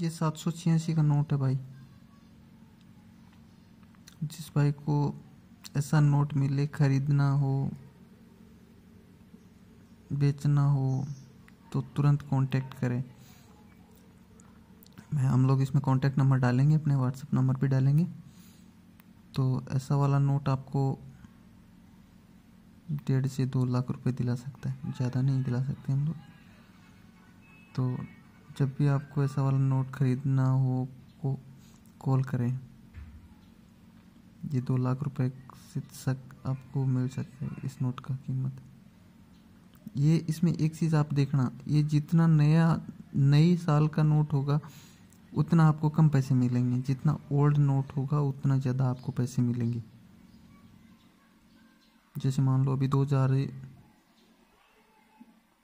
ये सात सौ छियासी का नोट है भाई जिस भाई को ऐसा नोट मिले खरीदना हो बेचना हो तो तुरंत कांटेक्ट करें मैं हम लोग इसमें कांटेक्ट नंबर डालेंगे अपने व्हाट्सएप नंबर भी डालेंगे तो ऐसा वाला नोट आपको डेढ़ से दो लाख रुपए दिला सकता है ज़्यादा नहीं दिला सकते हम लोग तो जब भी आपको ऐसा वाला नोट खरीदना हो को कॉल करें ये दो लाख रुपए से तक आपको मिल सकता है इस नोट का कीमत ये इसमें एक चीज़ आप देखना ये जितना नया नई साल का नोट होगा उतना आपको कम पैसे मिलेंगे जितना ओल्ड नोट होगा उतना ज़्यादा आपको पैसे मिलेंगे जैसे मान लो अभी दो हज़ार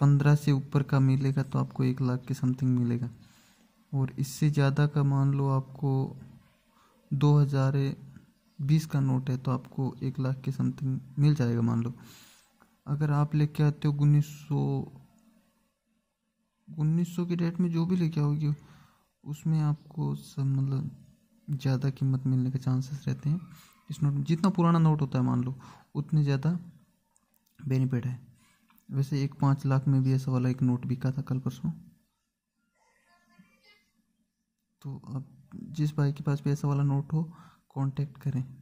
पंद्रह से ऊपर का मिलेगा तो आपको एक लाख के समथिंग मिलेगा और इससे ज़्यादा का मान लो आपको दो हज़ार बीस का नोट है तो आपको एक लाख के समथिंग मिल जाएगा मान लो अगर आप लेके आते हो उन्नीस सौ उन्नीस सौ की डेट में जो भी लेके आओगे उसमें आपको सब मतलब ज़्यादा कीमत मिलने के चांसेस रहते हैं इस नोट में जितना पुराना नोट होता है मान लो उतने ज़्यादा बेनिफिट है वैसे एक पाँच लाख में भी ऐसा वाला एक नोट बिका था कल परसों तो अब जिस भाई के पास भी ऐसा वाला नोट हो कांटेक्ट करें